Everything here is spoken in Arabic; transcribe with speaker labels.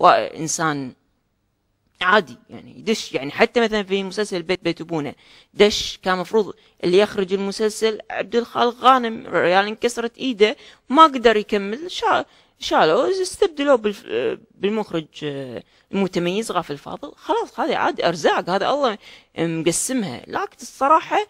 Speaker 1: وانسان عادي يعني يدش يعني حتى مثلا في مسلسل بيت بيت ابونا دش كان مفروض اللي يخرج المسلسل عبد الخالق غانم ريال انكسرت ايده ما قدر يكمل شا شالوه استبدلوه بالمخرج آه، المتميز غافل فاضل خلاص هذه عادي ارزاق هذا الله مقسمها لكن الصراحه